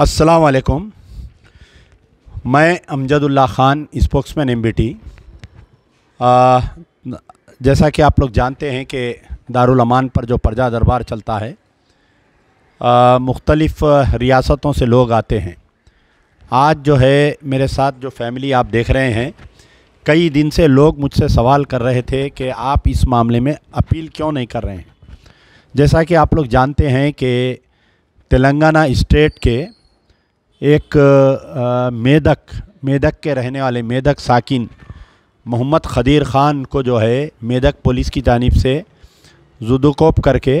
अस्सलाम मैं Amjadullah Khan spokesman M B T जैसा कि आप लोग जानते हैं कि अमान पर जो प्रजा दरबार चलता है मुख्तलफ़ रियासतों से लोग आते हैं आज जो है मेरे साथ जो फैमिली आप देख रहे हैं कई दिन से लोग मुझसे सवाल कर रहे थे कि आप इस मामले में अपील क्यों नहीं कर रहे हैं जैसा कि आप लोग जानते हैं कि तेलंगाना स्टेट के एक मेदक मेदक के रहने वाले मेदक साकिन मोहम्मद खदीर ख़ान को जो है मेदक पुलिस की जानब से जुदोकोप करके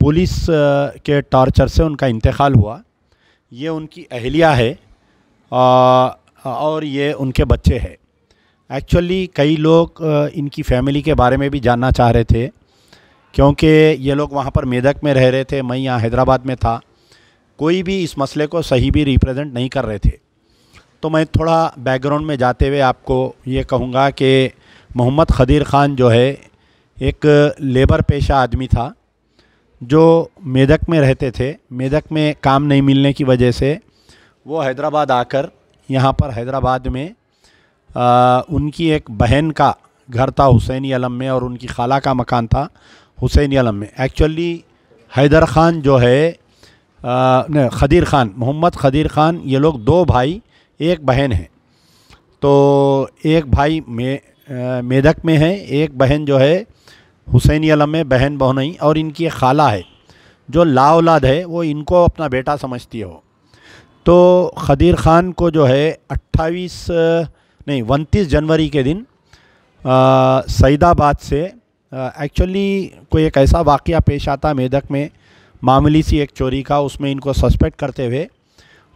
पुलिस के टॉर्चर से उनका इंतकाल हुआ ये उनकी अहलिया है और ये उनके बच्चे हैं एक्चुअली कई लोग इनकी फैमिली के बारे में भी जानना चाह रहे थे क्योंकि ये लोग वहाँ पर मेदक में रह रहे थे मैं यहाँ हैदराबाद में था कोई भी इस मसले को सही भी रिप्रेजेंट नहीं कर रहे थे तो मैं थोड़ा बैकग्राउंड में जाते हुए आपको ये कहूँगा कि मोहम्मद खदीर ख़ान जो है एक लेबर पेशा आदमी था जो मेदक में रहते थे मेदक में काम नहीं मिलने की वजह से वो हैदराबाद आकर यहाँ पर हैदराबाद में आ, उनकी एक बहन का घर था हुसैनी आलम में और उनकी खाला का मकान था हुसैनी आलम में एक्चुअली हैदर ख़ान जो है आ, खदीर ख़ान मोहम्मद खदीर ख़ान ये लोग दो भाई एक बहन है तो एक भाई मे आ, मेदक में है एक बहन जो है हुसैनी आलम में बहन बहनई और इनकी एक खाला है जो ला औलाद है वो इनको अपना बेटा समझती हो तो खदीर ख़ान को जो है 28 नहीं उनतीस जनवरी के दिन सईदाबाद से एक्चुअली कोई एक ऐसा वाक़ पेश आता मेदक में मामूली सी एक चोरी का उसमें इनको सस्पेक्ट करते हुए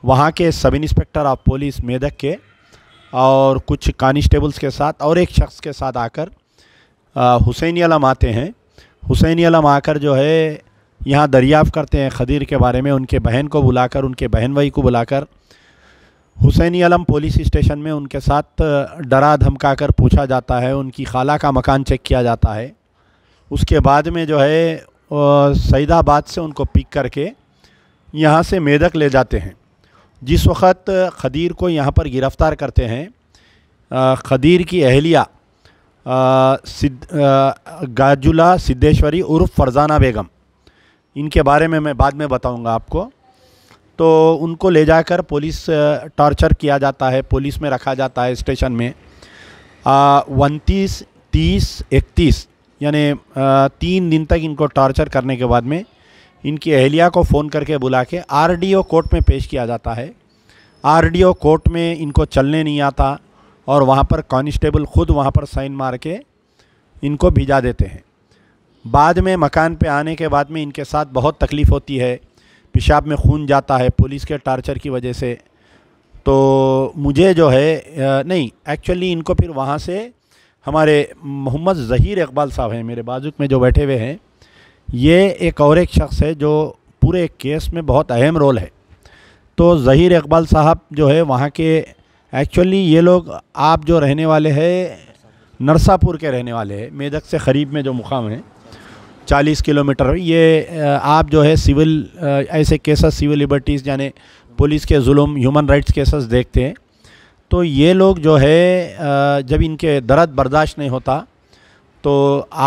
वहाँ के sub inspector of police Medak के और कुछ कॉन्स्टेबल्स के साथ और एक शख्स के साथ आकर हुसैनी आलम आते हैं हुसैनी आलम आकर जो है यहाँ दरियाफ़ करते हैं खदीर के बारे में उनके बहन को बुलाकर उनके बहन भाई को बुलाकर हुसैनी आलम पुलिस स्टेशन में उनके साथ डरा धमका कर पूछा जाता है उनकी खाला का मकान चेक किया जाता है उसके बाद में जो है सईदाबाद से उनको पिक करके यहाँ से मेदक ले जाते हैं जिस वक्त खदीर को यहाँ पर गिरफ़्तार करते हैं खदीर की अहलिया सिद्ध गाजुला सिद्धेश्वरी उर्फ फरजाना बेगम इनके बारे में मैं बाद में बताऊंगा आपको तो उनको ले जाकर पुलिस टॉर्चर किया जाता है पुलिस में रखा जाता है स्टेशन में उनतीस तीस इकतीस यानी तीन दिन तक इनको टॉर्चर करने के बाद में इनकी अहलिया को फ़ोन करके बुला के आर कोर्ट में पेश किया जाता है आर कोर्ट में इनको चलने नहीं आता और वहाँ पर कॉन्स्टेबल ख़ुद वहाँ पर साइन मार के इनको भिजा देते हैं बाद में मकान पे आने के बाद में इनके साथ बहुत तकलीफ़ होती है पेशाब में खून जाता है पुलिस के टार्चर की वजह से तो मुझे जो है नहीं एक्चुअली इनको फिर वहाँ से हमारे मोहम्मद ज़हीर इकबाल साहब हैं मेरे बाजुक में जो बैठे हुए हैं ये एक और एक शख्स है जो पूरे केस में बहुत अहम रोल है तो ज़हीर इकबाल साहब जो है वहाँ के एक्चुअली ये लोग आप जो रहने वाले हैं नरसापुर के रहने वाले हैं मेदक से करीब में जो मुकाम है चालीस किलोमीटर ये आप जो है सिविल ऐसे केसेस सिविल लिबर्टीज़ यानी पुलिस के जुल्म ह्यूमन राइट्स केसेस देखते हैं तो ये लोग जो है जब इनके दर्द बर्दाश्त नहीं होता तो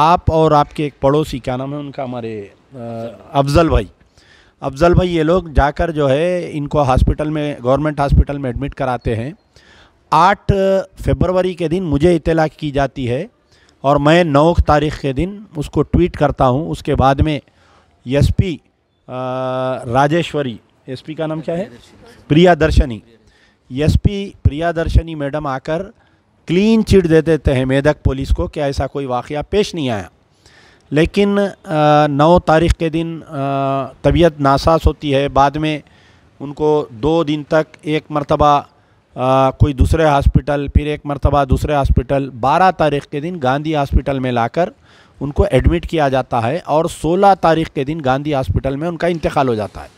आप और आपके एक पड़ोसी क्या नाम है उनका हमारे अफजल भाई अफजल भाई ये लोग जाकर जो है इनको हॉस्पिटल में गवर्नमेंट हॉस्पिटल में एडमिट कराते हैं आठ फेबरवरी के दिन मुझे इतला की जाती है और मैं नौ तारीख़ के दिन उसको ट्वीट करता हूँ उसके बाद में एसपी राजेश्वरी एसपी का नाम क्या है Priyadarshini SP Priyadarshini madam आकर क्लीन चिट दे देते हैं मेदक पुलिस को कि ऐसा कोई वाक़ पेश नहीं आया लेकिन नौ तारीख के दिन तबीयत नासास होती है बाद में उनको दो दिन तक एक मरतबा कोई दूसरे हॉस्पिटल फिर एक मरतबा दूसरे हॉस्पिटल बारह तारीख के दिन गांधी हॉस्पिटल में लाकर उनको एडमिट किया जाता है और सोलह तारीख के दिन गांधी हॉस्पिटल में उनका इंतकाल हो जाता है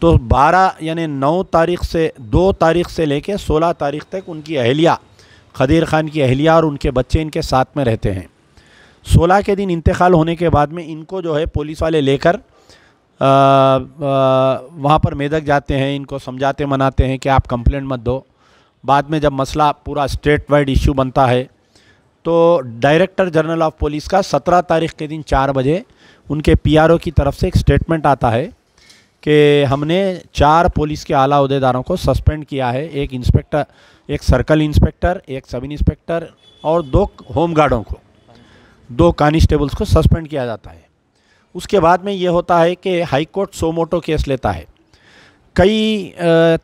तो 12 यानी 9 तारीख से 2 तारीख से लेके 16 तारीख तक उनकी अहलिया खदीर ख़ान की अहलिया और उनके बच्चे इनके साथ में रहते हैं 16 के दिन इंतकाल होने के बाद में इनको जो है पुलिस वाले लेकर वहाँ पर मेदक जाते हैं इनको समझाते मनाते हैं कि आप कंप्लेंट मत दो बाद में जब मसला पूरा स्टेट वाइड इशू बनता है तो डायरेक्टर जनरल ऑफ पुलिस का 17 तारीख के दिन चार बजे उनके पीआरओ की तरफ से एक स्टेटमेंट आता है कि हमने चार पुलिस के आला अहदेदारों को सस्पेंड किया है एक इंस्पेक्टर एक सर्कल इंस्पेक्टर एक सब इंस्पेक्टर और दो होम गार्डों को दो कानिस्टेबल्स को सस्पेंड किया जाता है उसके बाद में ये होता है कि हाईकोर्ट सोमोटो केस लेता है कई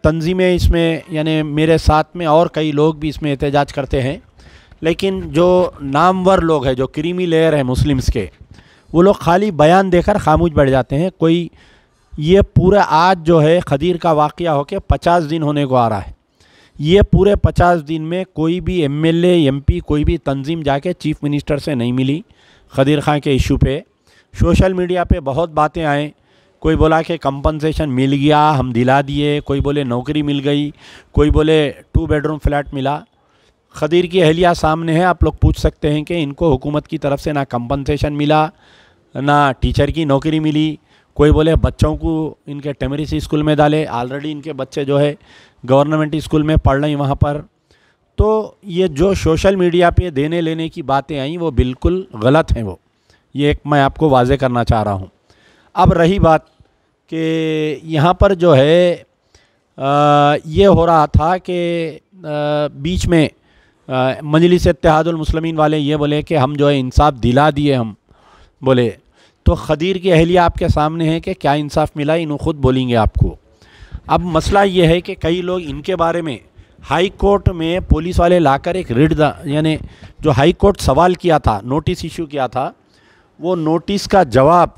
तंजीमें इसमें यानी मेरे साथ में और कई लोग भी इसमें एहतजाज करते हैं लेकिन जो नामवर लोग हैं जो क्रीमी लेयर हैं मुस्लिम्स के वो लोग खाली बयान देकर खामोश बैठ जाते हैं कोई ये पूरा आज जो है खदीर का वाक़ होकर पचास दिन होने को आ रहा है ये पूरे पचास दिन में कोई भी एम एल एमपी कोई भी तंजीम जाके चीफ़ मिनिस्टर से नहीं मिली खदीर खां के इशू पे सोशल मीडिया पे बहुत बातें आएँ कोई बोला कि कंपनसेशन मिल गया हम दिला दिए कोई बोले नौकरी मिल गई कोई बोले टू बेडरूम फ्लैट मिला खदीर की अहलिया सामने है आप लोग पूछ सकते हैं कि इनको हुकूमत की तरफ से ना कंपनसेशन मिला ना टीचर की नौकरी मिली कोई बोले बच्चों को इनके टेमरेसी स्कूल में डाले ऑलरेडी इनके बच्चे जो है गवर्नमेंट स्कूल में पढ़ रहे वहाँ पर तो ये जो सोशल मीडिया पे देने लेने की बातें आई वो बिल्कुल गलत हैं वो ये एक मैं आपको वाजे करना चाह रहा हूँ अब रही बात कि यहाँ पर जो है आ, ये हो रहा था कि बीच में मजलिस इतिहादुलमसलमिन वाले ये बोले कि हम जो है इंसाफ दिला दिए हम बोले तो खदीर की अहलिया आपके सामने है कि क्या इंसाफ मिला इन खुद बोलेंगे आपको अब मसला ये है कि कई लोग इनके बारे में हाई कोर्ट में पुलिस वाले लाकर एक रिट यानी जो हाई कोर्ट सवाल किया था नोटिस इशू किया था वो नोटिस का जवाब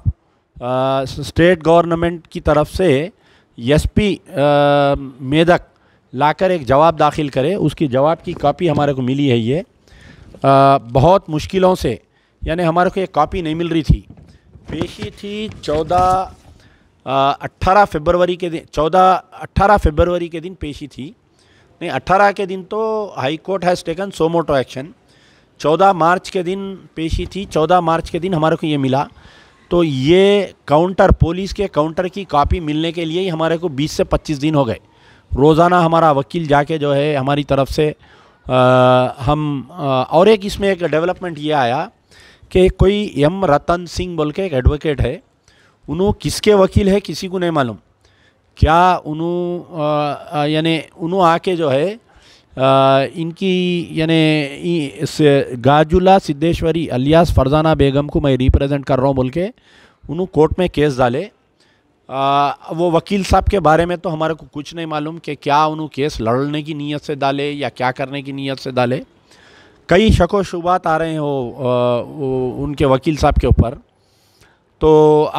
स्टेट गवर्नमेंट की तरफ से एसपी मेदक लाकर एक जवाब दाखिल करे उसकी जवाब की कॉपी हमारे को मिली है ये आ, बहुत मुश्किलों से यानी हमारे को एक कॉपी नहीं मिल रही थी पेशी थी चौदह अट्ठारह फेबरवरी के दिन चौदह अट्ठारह फेबरवरी के दिन पेशी थी नहीं अट्ठारह के दिन तो high court has taken suo motu action चौदह मार्च के दिन पेशी थी चौदह मार्च के दिन हमारे को ये मिला तो ये काउंटर पुलिस के काउंटर की कॉपी मिलने के लिए ही हमारे को 20 से 25 दिन हो गए रोज़ाना हमारा वकील जाके जो है हमारी तरफ से आ, हम आ, और एक इसमें एक डेवलपमेंट ये आया कि कोई एम रतन सिंह बोल के एक एडवोकेट है उन्हों किसके वकील है किसी को नहीं मालूम क्या उन्होंने यानी उन्होंने आके जो है आ, इनकी यानी गाजुला सिद्धेश्वरी अलियास फरजाना बेगम को मैं रिप्रेजेंट कर रहा हूँ बोल के उन्होंने कोर्ट में केस डाले आ, वो वकील साहब के बारे में तो हमारे को कुछ नहीं मालूम कि क्या उन्होंने केस लड़ने की नीयत से डाले या क्या करने की नीयत से डाले कई शक व शुबात आ रहे हो उनके वकील साहब के ऊपर तो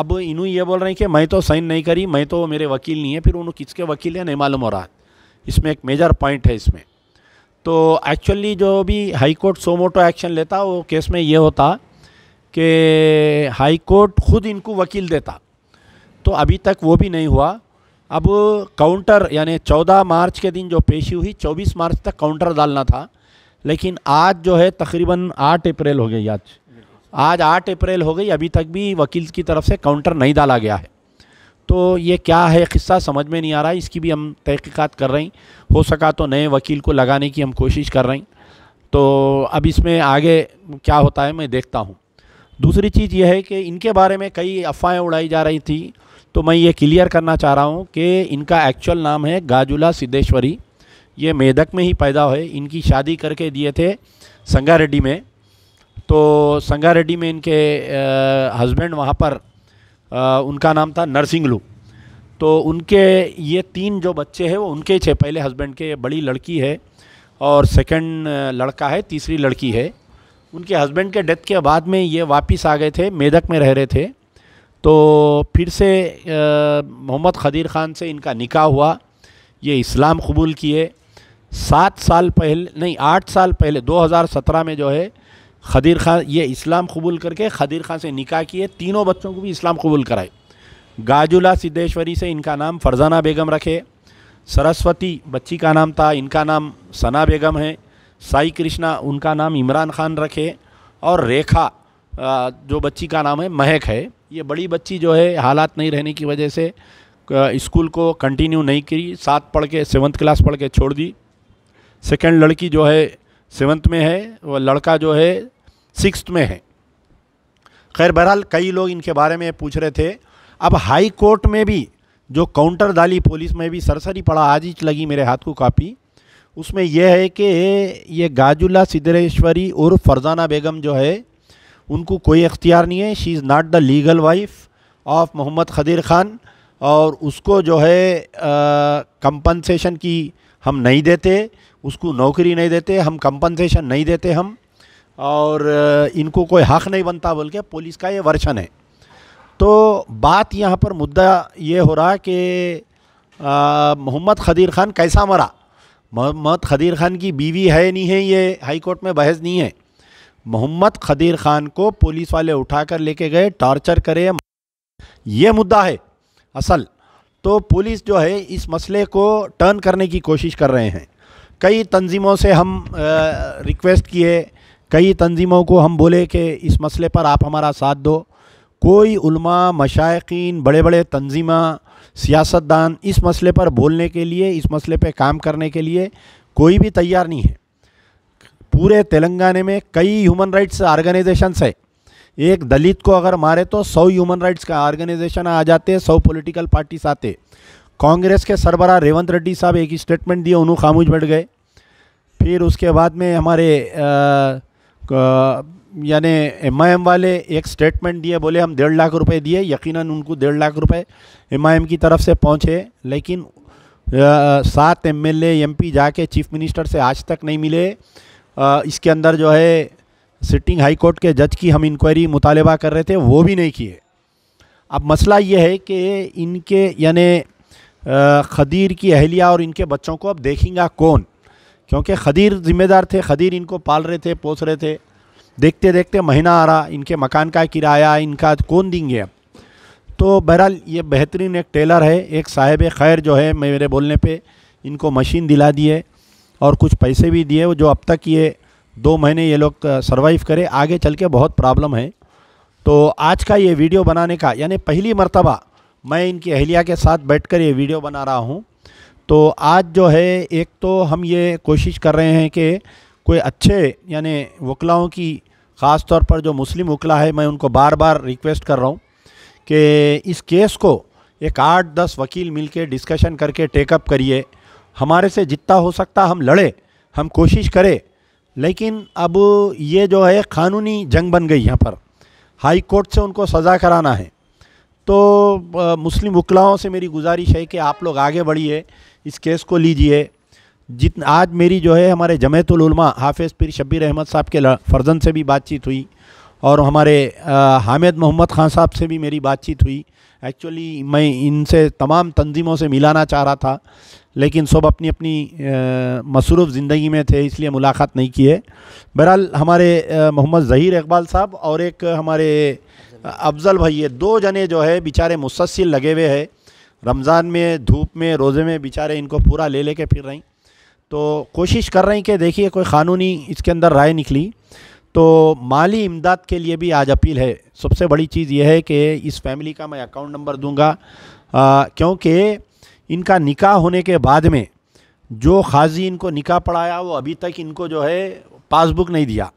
अब इनू ये बोल रहे हैं कि मैं तो साइन नहीं करी मैं तो मेरे वकील नहीं है फिर उन्होंने किसके वकील हैं नहीं मालूम हो रहा इसमें एक मेजर पॉइंट है इसमें तो एक्चुअली जो भी हाई कोर्ट मोटो एक्शन लेता वो केस में ये होता कि हाई कोर्ट खुद इनको वकील देता तो अभी तक वो भी नहीं हुआ अब काउंटर यानी 14 मार्च के दिन जो पेशी हुई 24 मार्च तक काउंटर डालना था लेकिन आज जो है तकरीबन आठ अप्रैल हो गई आज आज आठ अप्रैल हो गई अभी तक भी वकील की तरफ से काउंटर नहीं डाला गया है तो ये क्या है किस्सा समझ में नहीं आ रहा है इसकी भी हम तहकीक़ात कर रही हो सका तो नए वकील को लगाने की हम कोशिश कर रही तो अब इसमें आगे क्या होता है मैं देखता हूँ दूसरी चीज़ यह है कि इनके बारे में कई अफवाहें उड़ाई जा रही थी तो मैं ये क्लियर करना चाह रहा हूँ कि इनका एक्चुअल नाम है गाजुला सिद्धेश्वरी ये मेदक में ही पैदा हुए इनकी शादी करके दिए थे संगारेड्डी में तो संगारेड्डी में इनके हस्बैंड वहाँ पर आ, उनका नाम था नरसिंगलू तो उनके ये तीन जो बच्चे हैं वो उनके थे पहले हस्बैंड के बड़ी लड़की है और सेकंड लड़का है तीसरी लड़की है उनके हस्बैंड के डेथ के बाद में ये वापस आ गए थे मेदक में रह रहे थे तो फिर से मोहम्मद खदीर ख़ान से इनका निकाह हुआ ये इस्लाम कबूल किए सात साल पहले नहीं आठ साल पहले 2017 में जो है खदीर खान ये इस्लाम कबूल करके खदीर खान से निकाह किए तीनों बच्चों को भी इस्लाम कबूल कराए गाजुला सिद्धेश्वरी से इनका नाम फरजाना बेगम रखे सरस्वती बच्ची का नाम था इनका नाम सना बेगम है साई कृष्णा उनका नाम इमरान खान रखे और रेखा जो बच्ची का नाम है महक है ये बड़ी बच्ची जो है हालात नहीं रहने की वजह से स्कूल को कंटिन्यू नहीं की सात पढ़ के सेवन्थ क्लास पढ़ के छोड़ दी सेकेंड लड़की जो है सेवन्थ में है और लड़का जो है सिक्स में है खैर बहरहाल कई लोग इनके बारे में पूछ रहे थे अब हाई कोर्ट में भी जो काउंटर डाली पुलिस में भी सरसरी पड़ा आज ही लगी मेरे हाथ को कापी उसमें यह है कि ये गाजुला सिद्धरेश्वरी और फरजाना बेगम जो है उनको कोई अख्तियार नहीं है she is not the legal wife of Mohammed Khadeer Khan और उसको जो है कंपनसेशन की हम नहीं देते उसको नौकरी नहीं देते हम कंपनसेशन नहीं देते हम और इनको कोई हक़ नहीं बनता बोल के पुलिस का ये वर्षन है तो बात यहाँ पर मुद्दा ये हो रहा कि मोहम्मद खदीर ख़ान कैसा मरा मोहम्मद खदीर ख़ान की बीवी है नहीं है ये हाई कोर्ट में बहस नहीं है मोहम्मद खदीर ख़ान को पुलिस वाले उठाकर लेके गए टॉर्चर करे ये मुद्दा है असल तो पुलिस जो है इस मसले को टर्न करने की कोशिश कर रहे हैं कई तंजीमों से हम आ, रिक्वेस्ट किए कई तंजीमों को हम बोले कि इस मसले पर आप हमारा साथ दो कोई उल्मा मशाइन बड़े बड़े तंजीमा सियासतदान इस मसले पर बोलने के लिए इस मसले पर काम करने के लिए कोई भी तैयार नहीं है पूरे तेलंगाना में कई ह्यूमन राइट्स ऑर्गेनाइजेशंस है एक दलित को अगर मारे तो सौ ह्यूमन राइट्स का ऑर्गेनाइजेशन आ जाते सौ पॉलिटिकल पार्टीज आते कांग्रेस के सरबरा रेवंत रेड्डी साहब एक स्टेटमेंट दिए उन्होंने खामोश बैठ गए फिर उसके बाद में हमारे यानी एम वाले एक स्टेटमेंट दिए बोले हम डेढ़ लाख रुपए दिए यकीनन उनको डेढ़ लाख रुपए एम की तरफ से पहुंचे लेकिन सात एम एल जाके चीफ मिनिस्टर से आज तक नहीं मिले आ, इसके अंदर जो है सिटिंग हाई कोर्ट के जज की हम इंक्वायरी मुतालबा कर रहे थे वो भी नहीं किए अब मसला ये है कि इनके यानि खदीर की अहलिया और इनके बच्चों को अब देखेंगा कौन क्योंकि खदीर ज़िम्मेदार थे खदीर इनको पाल रहे थे पोस रहे थे देखते देखते महीना आ रहा इनके मकान का किराया इनका कौन देंगे अब तो बहरहाल ये बेहतरीन एक टेलर है एक साहिब खैर जो है मेरे बोलने पे इनको मशीन दिला दिए और कुछ पैसे भी दिए जो अब तक ये दो महीने ये लोग सर्वाइव करें आगे चल के बहुत प्रॉब्लम है तो आज का ये वीडियो बनाने का यानी पहली मरतबा मैं इनकी अहलिया के साथ बैठकर ये वीडियो बना रहा हूँ तो आज जो है एक तो हम ये कोशिश कर रहे हैं कि कोई अच्छे यानी वकलाओं की ख़ास तौर पर जो मुस्लिम वकला है मैं उनको बार बार रिक्वेस्ट कर रहा हूँ कि इस केस को एक आठ दस वकील मिल के डिस्कशन करके टेकअप करिए हमारे से जितना हो सकता हम लड़े हम कोशिश करें लेकिन अब ये जो है क़ानूनी जंग बन गई यहाँ पर हाई कोर्ट से उनको सज़ा कराना है तो मुस्लिम वकलाओं से मेरी गुजारिश है कि आप लोग आगे बढ़िए इस केस को लीजिए जित आज मेरी जो है हमारे जमयतलमा हाफिज़ पीर शब्बीर अहमद साहब के फर्जन से भी बातचीत हुई और हमारे हामिद मोहम्मद ख़ान साहब से भी मेरी बातचीत हुई एक्चुअली मैं इनसे तमाम तंजीमों से मिलाना चाह रहा था लेकिन सब अपनी अपनी मसरूफ़ ज़िंदगी में थे इसलिए मुलाकात नहीं की है बहरहाल हमारे मोहम्मद ज़हीर इकबाल साहब और एक हमारे अफजल भाई ये दो जने जो है बेचारे मुसलसिल लगे हुए हैं रमज़ान में धूप में रोज़े में बेचारे इनको पूरा ले लेके फिर रही तो कोशिश कर रही कि देखिए कोई क़ानूनी इसके अंदर राय निकली तो माली इमदाद के लिए भी आज अपील है सबसे बड़ी चीज़ यह है कि इस फैमिली का मैं अकाउंट नंबर दूँगा क्योंकि इनका निकाह होने के बाद में जो खाजी इनको निकाह पढ़ाया वो अभी तक इनको जो है पासबुक नहीं दिया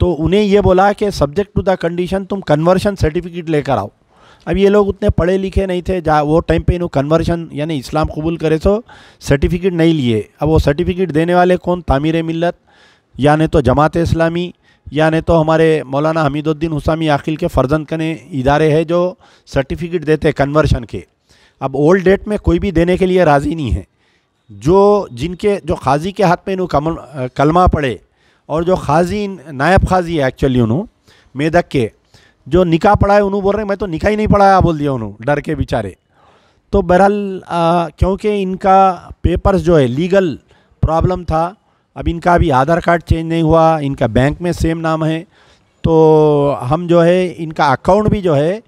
तो उन्हें ये बोला कि सब्जेक्ट टू द कंडीशन तुम कन्वर्शन सर्टिफिकेट लेकर आओ अब ये लोग उतने पढ़े लिखे नहीं थे जा वो टाइम पे इन्हों कन्वर्शन यानी इस्लाम कबूल करे तो सर्टिफिकेट नहीं लिए अब वो सर्टिफिकेट देने वाले कौन तामीर मिलत या नहीं तो जमात इस्लामी या नहीं तो हमारे मौलाना हमीदुद्दीन हुसामी आखिल के फर्जंद कने इदारे हैं जो सर्टिफिकेट देते कन्वर्शन के अब ओल्ड डेट में कोई भी देने के लिए राज़ी नहीं है जो जिनके जो खाजी के हाथ में इन्हों कम कलमा पड़े और जो खाजी नायब खाजी है एक्चुअली उन्होंने मेदक के जो निका पढ़ा है उन्होंने बोल रहे हैं मैं तो निका ही नहीं पढ़ाया बोल दिया उन्होंने डर के बेचारे तो बहरहाल क्योंकि इनका पेपर्स जो है लीगल प्रॉब्लम था अब इनका अभी आधार कार्ड चेंज नहीं हुआ इनका बैंक में सेम नाम है तो हम जो है इनका अकाउंट भी जो है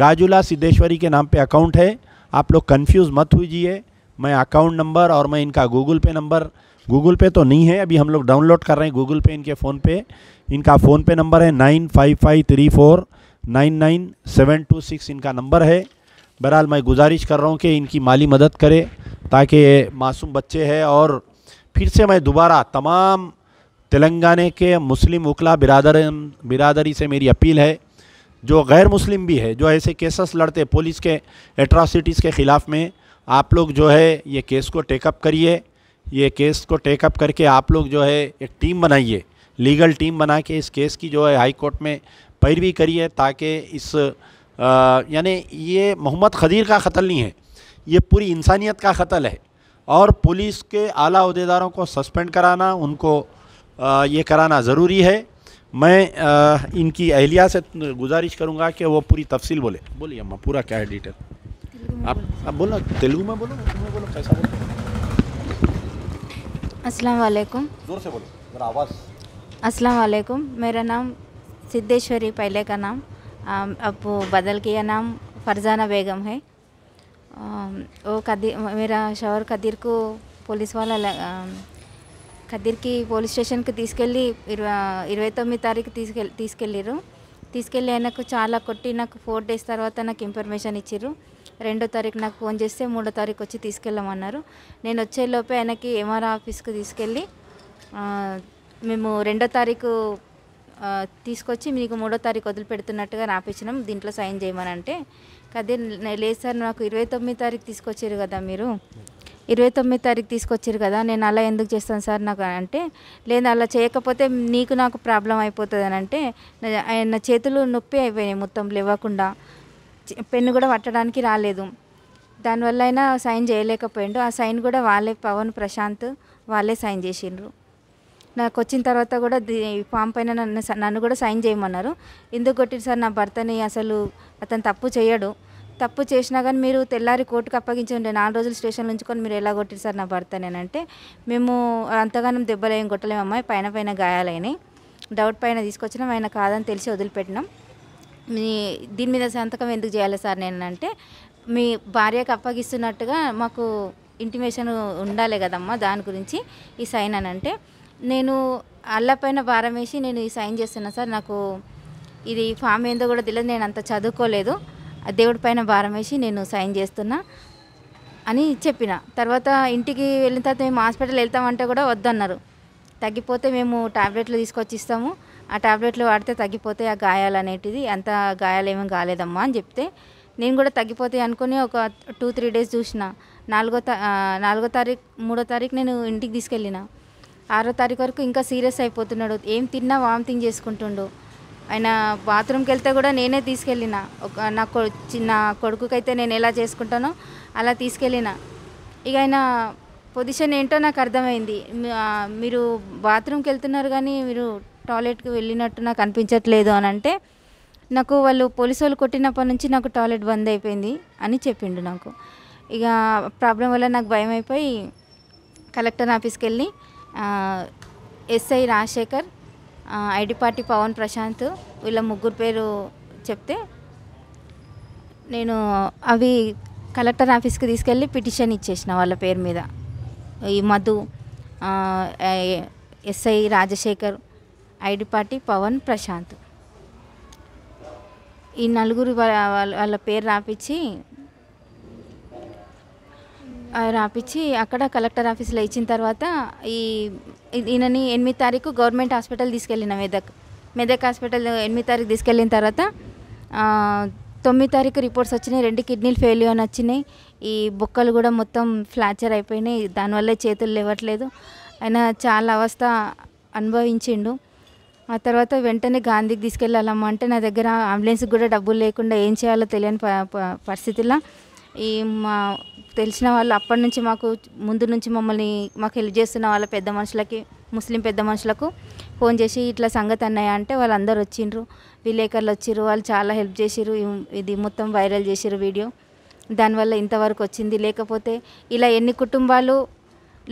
गाजुला सिद्धेश्वरी के नाम पे अकाउंट है आप लोग कन्फ्यूज़ मत हुईजिए मैं अकाउंट नंबर और मैं इनका गूगल पे नंबर गूगल पे तो नहीं है अभी हम लोग डाउनलोड कर रहे हैं गूगल पे इनके फ़ोन पे इनका फ़ोन पे नंबर है nine five five three four nine nine seven two six इनका नंबर है बहरहाल मैं गुजारिश कर रहा हूँ कि इनकी माली मदद करे ताकि मासूम बच्चे हैं और फिर से मैं दोबारा तमाम तेलंगाना के मुस्लिम वकला बिरादर बिरादरी से मेरी अपील है जो गैर मुस्लिम भी है जो ऐसे केसेस लड़ते पुलिस के एट्रासिटीज़ के ख़िलाफ़ में आप लोग जो है ये केस को टेकअप करिए ये केस को टेकअप करके आप लोग जो है एक टीम बनाइए लीगल टीम बना के इस केस की जो है हाई कोर्ट में पैरवी करिए ताकि इस यानी ये मोहम्मद खदीर का कत्ल नहीं है ये पूरी इंसानियत का कत्ल है और पुलिस के आला अहदेदारों को सस्पेंड कराना उनको आ, ये कराना ज़रूरी है मैं आ, इनकी अहलिया से गुजारिश करूँगा कि वो पूरी तफसील बोले बोलिए अम्मा पूरा क्या है डिटेल आप आप बोलो तेलुगु में बोलो में बोलो कैसा बोलो अस्सलाम वालेकुम ज़ोर से बोलो मेरा आवाज़ अस्सलाम वालेकुम मेरा नाम सिद्धेश्वरी पहले का नाम अब बदल किया नाम फरजाना बेगम है वो कदीर मेरा शोहर कदीर को पुलिस वाला ఖదీర్కి పోలీస్ స్టేషన్కి తీసుకెళ్ళి ఇరవై ఇరవై తొమ్మిది తారీఖు తీసుకెళ్ళి తీసుకెళ్ళిరు తీసుకెళ్ళి ఆయనకు చాలా కొట్టి నాకు ఫోర్ డేస్ తర్వాత నాకు ఇన్ఫర్మేషన్ ఇచ్చారు రెండో తారీఖు నాకు ఫోన్ చేస్తే మూడో తారీఖు వచ్చి తీసుకెళ్ళమన్నారు నేను వచ్చేలోపే ఆయనకి ఎంఆర్ ఆఫీస్కి తీసుకెళ్ళి మేము రెండో తారీఖు తీసుకొచ్చి మీకు మూడో తారీఖు వదిలిపెడుతున్నట్టుగా రాపించినాం దీంట్లో సైన్ చేయమని అంటే కదే లేదు సార్ నాకు ఇరవై తొమ్మిది తారీఖు తీసుకొచ్చారు కదా మీరు ఇరవై తొమ్మిది తారీఖు తీసుకొచ్చారు కదా నేను అలా ఎందుకు చేస్తాను సార్ నాకు అంటే లేదు అలా చేయకపోతే నీకు నాకు ప్రాబ్లం అయిపోతుంది అని అంటే ఆయన చేతులు నొప్పి అయిపోయినాయి మొత్తం లేవకుండా పెన్ను కూడా పట్టడానికి రాలేదు దానివల్ల అయినా సైన్ చేయలేకపోయిండు ఆ సైన్ కూడా వాళ్ళే పవన్ ప్రశాంత్ వాళ్ళే సైన్ చేసిండ్రు నాకు వచ్చిన తర్వాత కూడా ఫామ్ పైన నన్ను నన్ను కూడా సైన్ చేయమన్నారు ఎందుకు కొట్టిన సార్ నా భర్తని అసలు అతను తప్పు చేయడు తప్పు చేసినా కానీ మీరు తెల్లారి కోర్టుకు అప్పగించి ఉండే నాలుగు రోజులు స్టేషన్ ఉంచుకొని మీరు ఎలా కొట్టారు సార్ నా భర్త నేనంటే మేము అంతగానం దెబ్బలేం కొట్టలేము అమ్మాయి పైన పైన గాయాలైనవి డౌట్ పైన తీసుకొచ్చినాం ఆయన కాదని తెలిసి వదిలిపెట్టినాం మీ దీని మీద సంతకం ఎందుకు చేయాలి సార్ నేనంటే మీ భార్యకు అప్పగిస్తున్నట్టుగా మాకు ఇంటిమేషన్ ఉండాలి కదమ్మా దాని గురించి ఈ సైన్ అని అంటే నేను అల్లపైన భారం వేసి నేను ఈ సైన్ చేస్తున్నా సార్ నాకు ఇది ఫామ్ ఏందో కూడా తెలియదు నేను అంత చదువుకోలేదు దేవుడి పైన భారం వేసి నేను సైన్ చేస్తున్నా అని చెప్పిన తర్వాత ఇంటికి వెళ్ళిన తర్వాత మేము హాస్పిటల్ వెళ్తామంటే కూడా వద్దన్నారు తగ్గిపోతే మేము టాబ్లెట్లు తీసుకొచ్చి ఇస్తాము ఆ టాబ్లెట్లు వాడితే తగ్గిపోతే ఆ గాయాలు అనేటిది అంత గాయాలు ఏమీ కాలేదమ్మా అని చెప్తే నేను కూడా తగ్గిపోతాయి అనుకుని ఒక టూ త్రీ డేస్ చూసిన నాలుగో నాలుగో తారీఖు మూడో తారీఖు నేను ఇంటికి తీసుకెళ్ళిన ఆరో తారీఖు వరకు ఇంకా సీరియస్ అయిపోతున్నాడు ఏం తిన్నా వామిటింగ్ చేసుకుంటుండు ఆయన బాత్రూమ్కి వెళ్తే కూడా నేనే తీసుకెళ్ళిన ఒక నా కొ చిన్న కొడుకుకైతే నేను ఎలా చేసుకుంటానో అలా తీసుకెళ్ళిన ఇక ఆయన పొజిషన్ ఏంటో నాకు అర్థమైంది మీరు బాత్రూమ్కి వెళ్తున్నారు కానీ మీరు టాయిలెట్కి వెళ్ళినట్టు నాకు అనిపించట్లేదు అని అంటే నాకు వాళ్ళు పోలీసు వాళ్ళు కొట్టినప్పటి నుంచి నాకు టాయిలెట్ బంద్ అయిపోయింది అని చెప్పిండు నాకు ఇక ప్రాబ్లం వల్ల నాకు భయం అయిపోయి కలెక్టర్ ఆఫీస్కి వెళ్ళి SI Rajasekhar ID party Pavan Prashanth వీళ్ళ ముగ్గురు పేరు చెప్తే నేను అవి కలెక్టర్ ఆఫీస్కి తీసుకెళ్ళి పిటిషన్ ఇచ్చేసిన వాళ్ళ పేరు మీద ఈ Madhu SI Rajasekhar ID party Pavan Prashanth ఈ నలుగురు వాళ్ళ పేరు రాపించి రాపిచ్చి అక్కడ కలెక్టర్ ఆఫీస్లో ఇచ్చిన తర్వాత ఈ ఈయనని ఎనిమిది తారీఖు గవర్నమెంట్ హాస్పిటల్ తీసుకెళ్ళిన మెదక్ మెదక్ హాస్పిటల్ ఎనిమిది తారీఖు తీసుకెళ్ళిన తర్వాత తొమ్మిది తారీఖు రిపోర్ట్స్ వచ్చినాయి రెండు కిడ్నీలు ఫెయిల్యూ అని వచ్చినాయి ఈ బొక్కలు కూడా మొత్తం ఫ్లాక్చర్ అయిపోయినాయి దానివల్ల చేతులు లేవట్లేదు ఆయన చాలా అవస్థ అనుభవించిండు ఆ తర్వాత వెంటనే గాంధీకి తీసుకెళ్ళాలమ్మ అంటే నా దగ్గర అంబులెన్స్కి కూడా డబ్బులు లేకుండా ఏం చేయాలో తెలియని పరిస్థితిలో ఈ మా తెలిసిన వాళ్ళు అప్పటి నుంచి మాకు ముందు నుంచి మమ్మల్ని మాకు హెల్ప్ చేస్తున్న వాళ్ళ పెద్ద మనుషులకి ముస్లిం పెద్ద మనుషులకు ఫోన్ చేసి ఇట్లా సంగతి అన్నాయా అంటే వాళ్ళందరూ వచ్చిండ్రు విలేకరులు వచ్చిర్రు వాళ్ళు చాలా హెల్ప్ చేసిర్రు ఇది మొత్తం వైరల్ చేసిర్రు వీడియో దానివల్ల ఇంతవరకు వచ్చింది లేకపోతే ఇలా ఎన్ని కుటుంబాలు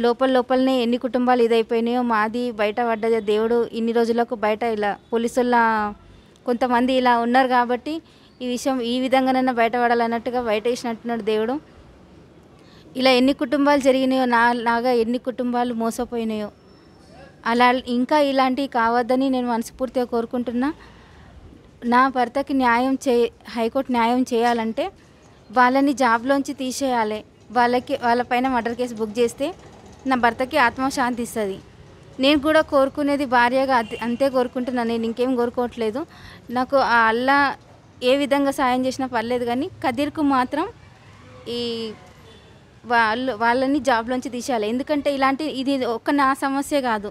లోపల లోపలనే ఎన్ని కుటుంబాలు ఇదైపోయినాయో మాది బయట పడ్డ దేవుడు ఇన్ని రోజులకు బయట ఇలా పోలీసుల కొంతమంది ఇలా ఉన్నారు కాబట్టి ఈ విషయం ఈ విధంగానైనా బయటపడాలన్నట్టుగా బయట వేసినట్టున్నాడు దేవుడు ఇలా ఎన్ని కుటుంబాలు జరిగినాయో నా నాగా ఎన్ని కుటుంబాలు మోసపోయినాయో అలా ఇంకా ఇలాంటివి కావద్దని నేను మనస్ఫూర్తిగా కోరుకుంటున్నా నా భర్తకి న్యాయం చే హైకోర్టు న్యాయం చేయాలంటే వాళ్ళని జాబ్లోంచి తీసేయాలి వాళ్ళకి వాళ్ళపైన మర్డర్ కేసు బుక్ చేస్తే నా భర్తకి ఆత్మశాంతి ఇస్తుంది నేను కూడా కోరుకునేది భార్యగా అంతే కోరుకుంటున్నాను నేను ఇంకేం కోరుకోవట్లేదు నాకు ఆ అల్లా ఏ విధంగా సాయం చేసినా పర్లేదు కానీ కదిర్కు మాత్రం ఈ వాళ్ళు వాళ్ళని జాబ్లోంచి తీసేయాలి ఎందుకంటే ఇలాంటి ఇది ఒక్క నా సమస్య కాదు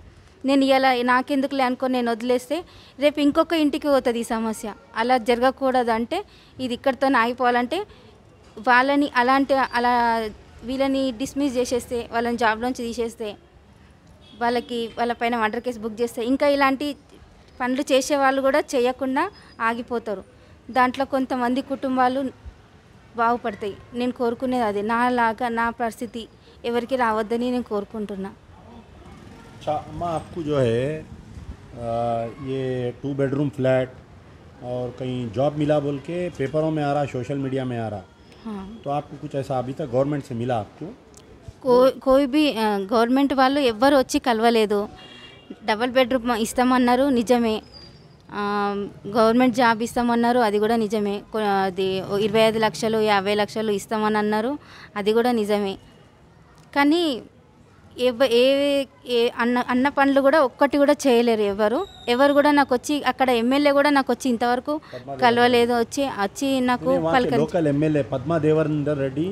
నేను ఇలా నాకెందుకులే అనుకొని నేను వదిలేస్తే రేపు ఇంకొక ఇంటికి పోతుంది ఈ సమస్య అలా జరగకూడదు అంటే ఇది ఇక్కడితో ఆగిపోవాలంటే వాళ్ళని అలాంటి అలా వీళ్ళని డిస్మిస్ చేసేస్తే వాళ్ళని జాబ్లోంచి తీసేస్తే వాళ్ళకి వాళ్ళపైన వండర్ కేసు బుక్ చేస్తే ఇంకా ఇలాంటి పనులు చేసే వాళ్ళు కూడా చేయకుండా ఆగిపోతారు దాంట్లో కొంతమంది కుటుంబాలు బాగుపడతాయి నేను కోరుకునేది అది నా లగా నా పరిస్థితి ఎవరికి రావద్దని నేను కోరుకుంటున్నా మా అమ్మా అప్కు జోహే ఆ య two bedroom flat aur కయి జాబ్ మిలా बोलके పేపరుమే ఆరా సోషల్ మీడియామే ఆరా హా తో ఆప్కు కుచ్ ఐసా అబీ త గవర్నమెంట్ సే మిలా ఆప్కు కోయి కోయి భీ గవర్నమెంట్ వాలూ ఎవర్ వచ్చి కల్వలేదు డబుల్ బెడ్ రూమ్ ఇస్తమన్నారు నిజమే గవర్నమెంట్ జాబ్ ఇస్తామన్నారు అది కూడా నిజమే అది ఇరవై ఐదు లక్షలు యాభై లక్షలు ఇస్తామని అన్నారు అది కూడా నిజమే కానీ ఏ ఏ అన్న అన్న పనులు కూడా ఒక్కటి కూడా చేయలేరు ఎవరు ఎవరు కూడా నాకు వచ్చి అక్కడ ఎమ్మెల్యే కూడా నాకు వచ్చి ఇంతవరకు కలవలేదు వచ్చి వచ్చి నాకు ఎమ్మెల్యే పద్మా రెడ్డి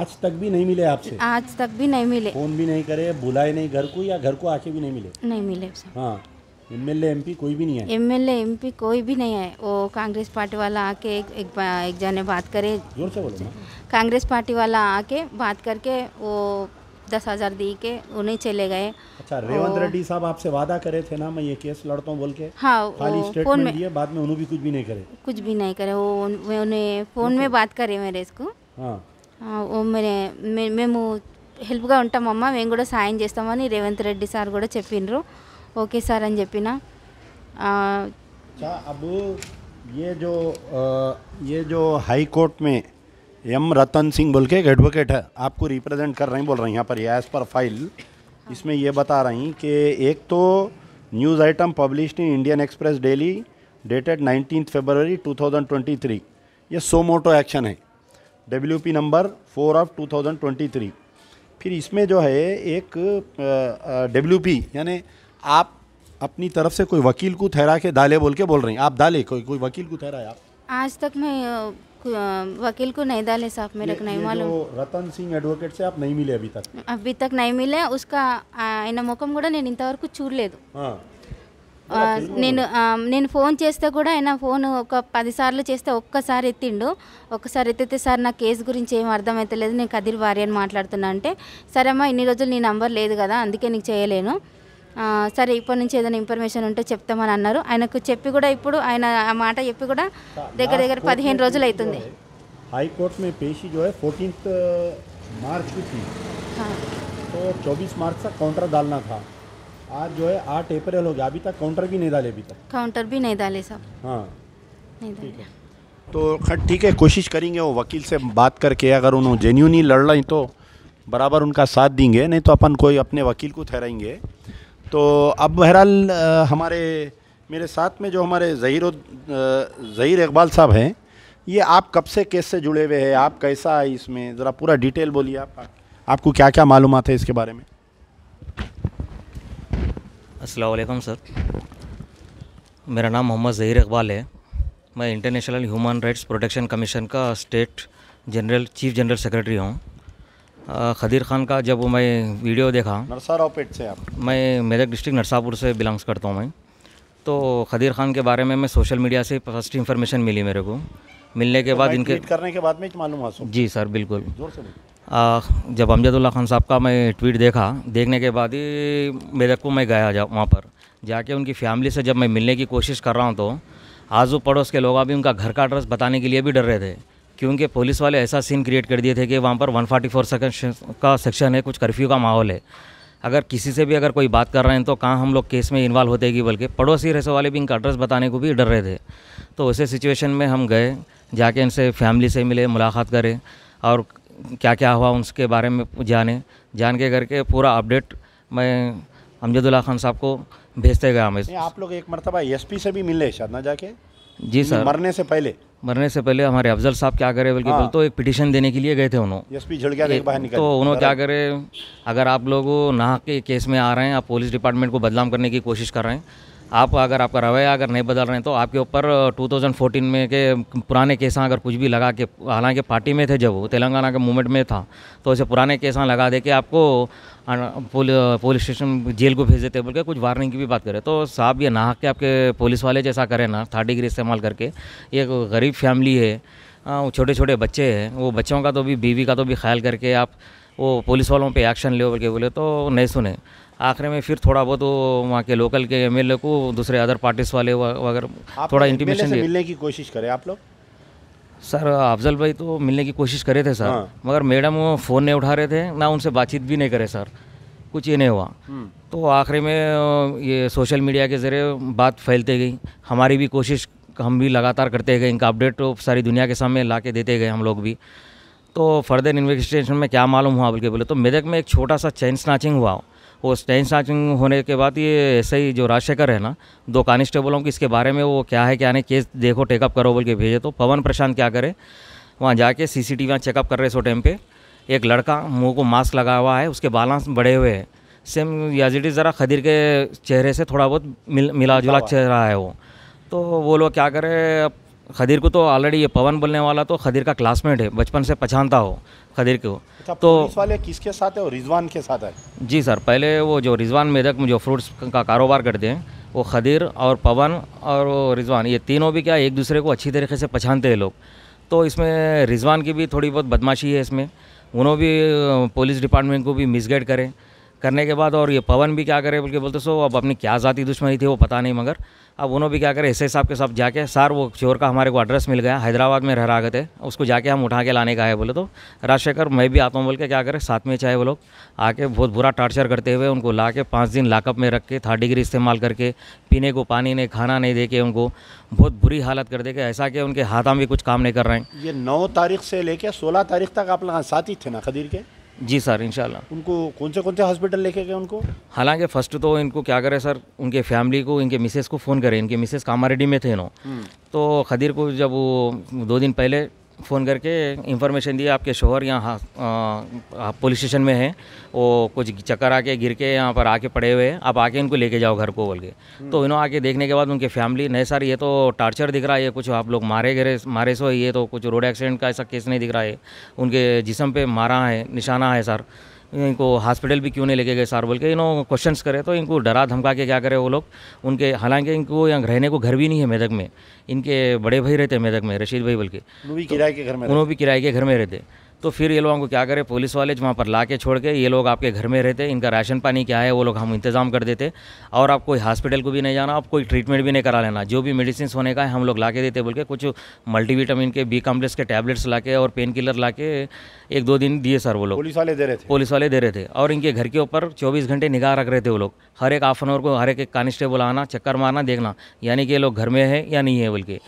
आज तक भी नहीं मिले आपसे आज तक भी नहीं मिले फोन भी नहीं करे बुलाए नहीं घर को या घर को आके भी नहीं मिले नहीं मिले हाँ एमएलए एमपी कोई भी नहीं है एमएलए एमपी कोई भी नहीं है वो कांग्रेस पार्टी वाला आके एक एक, एक जाने बात करे जोर से बोलो कांग्रेस पार्टी वाला आके बात करके वो दस हज़ार दी के उन्हें चले गए अच्छा रेवंत रेड्डी साहब आपसे वादा करे थे ना मैं ये केस लड़ता हूँ बोल के हाँ फोन में दिए बाद में उन्होंने भी कुछ भी नहीं करे कुछ भी नहीं करे वो उन्हें फ़ोन में बात करे मेरे इसको हाँ, हाँ वो मेरे मेमू हेल्प ఉంటామమ్మా మేము కూడా సాయం చేస్తామని Revanth Reddy sir okay sir అని अब ये जो ये जो हाई कोर्ट में एम रतन सिंह बोल के एक एडवोकेट है आपको रिप्रेजेंट कर रहे हैं बोल रहे हैं यहाँ पर एज पर फाइल इसमें ये बता रही कि एक तो news item publish in Indian Express daily dated nineteen February 2023 ये सोमोटो एक्शन है W P number four of 2023 फिर इसमें जो है एक डब्ल्यू पी यानी आप अपनी तरफ से कोई वकील को ठहरा के दाले बोल के बोल रही हैं आप दाले कोई कोई वकील को ठहरा आप आज तक मैं वकील को नहीं डाले साहब मेरे को नहीं मालूम రతన్ సింగ్ అడ్వకేట్ సే ఆప్ నహీ మిలే అభి తక్ అభి తక్ నహీ మిలే ఉస్కా ఆయన ముఖం కూడా నేను ఇంతవరకు చూడలేదు నేను నేను ఫోన్ చేస్తే కూడా ఆయన ఫోన్ ఒక పదిసార్లు చేస్తే ఒక్కసారి ఎత్తిండు ఒక్కసారి ఎత్తితే సార్ నా కేసు గురించి ఏం అర్థమవుతలేదు నేను కదిరి భార్య అని మాట్లాడుతున్నా అంటే సరే అమ్మా ఇన్ని రోజులు నీ నంబర్ లేదు కదా అందుకే నీకు చేయలేను अह सर इपोनंच ಏನಾದನೆ ఇన్ఫర్మేషన్ ఉంటే చెప్తామని అన్నారు ఆయనకు చెప్పి కూడా ఇప్పుడు ఆయన ఆ మాట చెప్పి కూడా దగ్గర దగ్గర 15 రోజులు అవుతుంది హైకోర్టుమే пеશી జోయ 14th మార్చ్కు थी हां तो 24 మార్చ్ స కౌంటర్ डालना था आज जो है 8 ఏప్రిల్ లో యాబిట కౌంటర్ కినే దాలే అవిక కౌంటర్ భి నే దాలే సబ్ हां నేదా ठीक है तो ठीक है कोशिश करेंगे वो वकील से बात करके अगर उन्होंने जेनुని లడై తో बराबर उनका साथ देंगे नहीं तो अपन कोई अपने वकील को ठहराएंगे तो अब बहरहाल हमारे मेरे साथ में जो हमारे ज़हीर ज़हीर इकबाल साहब हैं ये आप कब से केस से जुड़े हुए हैं आप कैसा है इसमें ज़रा पूरा डिटेल बोलिए आप आपको क्या क्या मालूम है इसके बारे में असलकम सर मेरा नाम मोहम्मद ज़हीर इकबाल है मैं international human rights protection commission का state general chief general secretary हूँ खदीर खान का जब मैं वीडियो देखा नरसाराव से आप मैं मेरे डिस्ट्रिक्ट नरसापुर से बिलोंग्स करता हूँ मैं तो खदीर खान के बारे में मैं सोशल मीडिया से फर्स्ट इन्फॉर्मेशन मिली मेरे को मिलने के तो बाद इनके करने के बाद में तो मालूम हुआ जी सर बिल्कुल जोर से आ, जब अमजदुल्ला खान साहब का मैं ट्वीट देखा देखने के बाद ही मेरे को मैं गया जा वहाँ पर जाके उनकी फैमिली से जब मैं मिलने की कोशिश कर रहा हूँ तो आजू पड़ोस के लोग अभी उनका घर का एड्रेस बताने के लिए भी डर रहे थे क्योंकि पुलिस वाले ऐसा सीन क्रिएट कर दिए थे कि वहाँ पर 144 फोर्टी फोर का सेक्शन है कुछ कर्फ्यू का माहौल है अगर किसी से भी अगर कोई बात कर रहे हैं तो कहाँ हम लोग केस में इन्वॉल्व होते कि बल्कि पड़ोसी रहसे वाले भी इनका एड्रेस बताने को भी डर रहे थे तो उसे सिचुएशन में हम गए जाके इनसे फैमिली से मिले मुलाकात करें और क्या क्या हुआ उसके बारे में जाने जान के करके पूरा अपडेट मैं अमजदुल्ला खान साहब को भेजते गए हमें आप लोग एक मरतबा एस से भी मिले शायद ना जाके जी सर मरने से पहले मरने से पहले हमारे अफजल साहब क्या करे बल्कि हाँ। तो एक पिटिशन देने के लिए गए थे उन्होंने तो उन्होंने क्या करे अगर आप लोग नाहक के केस में आ रहे हैं आप पुलिस डिपार्टमेंट को बदनाम करने की कोशिश कर रहे हैं आप अगर आपका रवैया अगर नहीं बदल रहे हैं तो आपके ऊपर 2014 में के पुराने केसा अगर कुछ भी लगा के हालांकि पार्टी में थे जब वो तेलंगाना के मूवमेंट में था तो ऐसे पुराने केसा लगा दे के आपको पुलिस स्टेशन जेल को भेज देते बोल के कुछ वार्निंग की भी बात करें तो साहब ये नाहक के आपके पुलिस वाले जैसा करें ना थर्ड डिग्री इस्तेमाल करके ये गरीब फैमिली है वो छोटे छोटे बच्चे हैं वो बच्चों का तो भी बीवी का तो भी ख्याल करके आप वो पुलिस वालों पे एक्शन ले बोल के बोले तो नहीं सुने आखिर में फिर थोड़ा बहुत वो वहाँ के लोकल के एम को दूसरे अदर पार्टीज वाले वगैरह थोड़ा इंटीमेशन मिलने की कोशिश करें आप लोग सर अफजल भाई तो मिलने की कोशिश करे थे सर हाँ। मगर मैडम वो फ़ोन नहीं उठा रहे थे ना उनसे बातचीत भी नहीं करे सर कुछ ये नहीं हुआ हम्म। तो आखिर में ये सोशल मीडिया के ज़रिए बात फैलते गई हमारी भी कोशिश हम भी लगातार करते गए इनका अपडेट तो सारी दुनिया के सामने ला के देते गए हम लोग भी तो फर्दर इन्वेस्टिगेशन में क्या मालूम हुआ बल्कि बोले तो मेदक में एक छोटा सा चैन स्नाचिंग हुआ वो स्टैंड स्नैचिंग होने के बाद ये ऐसे ही जो राजशेखर है ना दो कॉन्स्टेबलों की इसके बारे में वो क्या है क्या नहीं केस देखो टेकअप करो बोल के भेजे तो पवन प्रशांत क्या करे वहाँ जाके सी सी टी चेकअप कर रहे सो टाइम पे एक लड़का मुँह को मास्क लगा हुआ है उसके बालांस बड़े हुए हैं सेम याजिडी ज़रा खदीर के चेहरे से थोड़ा बहुत मिल मिला जुला चेहरा है वो तो वो लोग क्या करे अब खदीर को तो ऑलरेडी ये पवन बोलने वाला तो खदीर का क्लासमेट है बचपन से पहचानता हो खदीर को अच्छा, तो वाले किसके साथ है और रिजवान के साथ है जी सर पहले वो जो रिजवान मेदक जो फ्रूट्स का कारोबार करते हैं वो खदीर और पवन और वो रिजवान ये तीनों भी क्या एक दूसरे को अच्छी तरीके से पहचानते हैं लोग तो इसमें रिजवान की भी थोड़ी बहुत बदमाशी है इसमें उन्होंने भी पुलिस डिपार्टमेंट को भी मिसगाइड करें करने के बाद और ये पवन भी क्या करे बोल के बोलते सो अब अपनी क्या ज़ाती दुश्मनी थी वो पता नहीं मगर अब उन्होंने भी क्या करे ऐसे साहब के साथ जाके सार वो चोर का हमारे को एड्रेस मिल गया हैदराबाद में रह रहा थे उसको जाके हम उठा के लाने का है बोले तो राजशेखर मैं भी आता हूँ बोल के क्या करे साथ में चाहे वो लोग आके बहुत बुरा टॉर्चर करते हुए उनको ला के पाँच दिन लाकअप में रख के थर्ड डिग्री इस्तेमाल करके पीने को पानी नहीं खाना नहीं दे के उनको बहुत बुरी हालत कर दे के ऐसा कि उनके हाथ में कुछ काम नहीं कर रहे हैं ये नौ तारीख से लेकर सोलह तारीख तक आप साथ ही थे ना खदीर के जी सर इंशाल्लाह उनको कौन से कौन से हॉस्पिटल लेके गए उनको हालांकि फ़र्स्ट तो इनको क्या करें सर उनके फैमिली को इनके मिसेस को फ़ोन करें इनके मिसेस कामारेडी में थे नो हम्म। तो खदीर को जब वो दो दिन पहले फ़ोन करके इंफॉर्मेशन दी आपके शोहर यहाँ पुलिस हाँ, स्टेशन में है वो कुछ चक्कर आके गिर के यहाँ पर आके पड़े हुए हैं आप आके इनको लेके जाओ घर को बोल के हम्म। तो इन्होंने आके देखने के बाद उनके फैमिली नहीं सर ये तो टार्चर दिख रहा है कुछ आप लोग मारे गिर मारे सो ये तो कुछ रोड एक्सीडेंट का ऐसा केस नहीं दिख रहा है उनके जिसम पे मारा है निशाना है सर इनको हॉस्पिटल भी क्यों नहीं लेके गए सार बोल के इन्हों क्वेश्चन करे तो इनको डरा धमका के क्या करे वो लोग उनके हालांकि इनको यहाँ रहने को घर भी नहीं है मेदक में इनके बड़े भाई रहते हैं मेदक में रशीद भाई बोल के घर में उन्होंने भी किराए के घर में रहते तो फिर ये लोगों को क्या करे पुलिस वाले वहाँ पर ला के छोड़ के ये लोग आपके घर में रहते इनका राशन पानी क्या है वो लोग हम इंतज़ाम कर देते और आप कोई हॉस्पिटल को भी नहीं जाना आप कोई ट्रीटमेंट भी नहीं करा लेना जो भी मेडिसिन होने का है हम लोग ला के देते बोल के कुछ मल्टीविटामिन के बी कॉम्प्लेक्स के टैबलेट्स ला के और पेन किलर ला के एक दो दिन दिए सर वो लोग पुलिस वाले दे रहे थे पुलिस वाले दे रहे थे और इनके घर के ऊपर चौबीस घंटे निगाह रख रहे थे वो लोग हर एक हाफ एन को हर एक कॉन्स्टेबल आना चक्कर मारना देखना यानी कि ये लोग घर में है या नहीं है बोल के